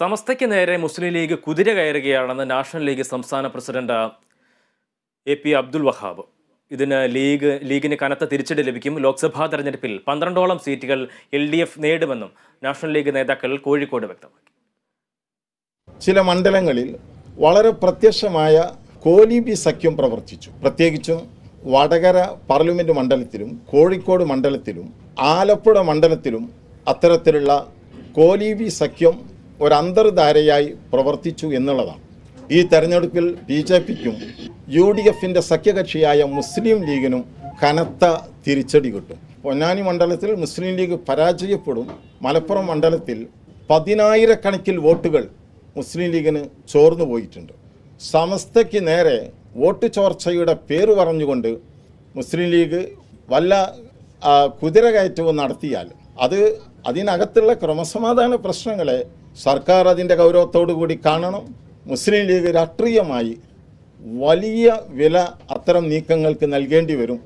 സമസ്തയ്ക്ക് നേരെ മുസ്ലിം ലീഗ് കുതിര കയറുകയാണെന്ന് നാഷണൽ ലീഗ് സംസ്ഥാന president A P Abdul Wahab ഇതിന് ലീഗ് ലീഗിന് കനത്ത തിരിച്ചടി ലഭിക്കും ലോക്സഭാ തെരഞ്ഞെടുപ്പിൽ പന്ത്രണ്ടോളം സീറ്റുകൾ എൽ ഡി എഫ് നേടുമെന്നും നാഷണൽ ലീഗ് നേതാക്കൾ കോഴിക്കോട് വ്യക്തമാക്കി ചില മണ്ഡലങ്ങളിൽ വളരെ പ്രത്യക്ഷമായ കോലീബി സഖ്യം പ്രവർത്തിച്ചു പ്രത്യേകിച്ചും വടകര പാർലമെന്റ് മണ്ഡലത്തിലും കോഴിക്കോട് മണ്ഡലത്തിലും ആലപ്പുഴ മണ്ഡലത്തിലും അത്തരത്തിലുള്ള കോലിബി സഖ്യം ഒരു അന്തർധാരയായി പ്രവർത്തിച്ചു എന്നുള്ളതാണ് ഈ തെരഞ്ഞെടുപ്പിൽ ബി ജെ പിക്കും യു ഡി എഫിൻ്റെ സഖ്യകക്ഷിയായ മുസ്ലിം ലീഗിനും കനത്ത തിരിച്ചടി കിട്ടും പൊന്നാനി മണ്ഡലത്തിൽ മുസ്ലിം ലീഗ് പരാജയപ്പെടും മലപ്പുറം മണ്ഡലത്തിൽ പതിനായിരക്കണക്കിൽ വോട്ടുകൾ മുസ്ലിം ലീഗിന് ചോർന്നു പോയിട്ടുണ്ട് സമസ്തയ്ക്ക് നേരെ വോട്ട് ചോർച്ചയുടെ പേര് പറഞ്ഞുകൊണ്ട് മുസ്ലിം ലീഗ് വല്ല കുതിര കയറ്റവും നടത്തിയാൽ അത് അതിനകത്തുള്ള ക്രമസമാധാന പ്രശ്നങ്ങളെ സർക്കാർ അതിൻ്റെ ഗൗരവത്തോടു കൂടി കാണണം മുസ്ലിം ലീഗ് രാഷ്ട്രീയമായി വലിയ വില അത്തരം നീക്കങ്ങൾക്ക് നൽകേണ്ടി വരും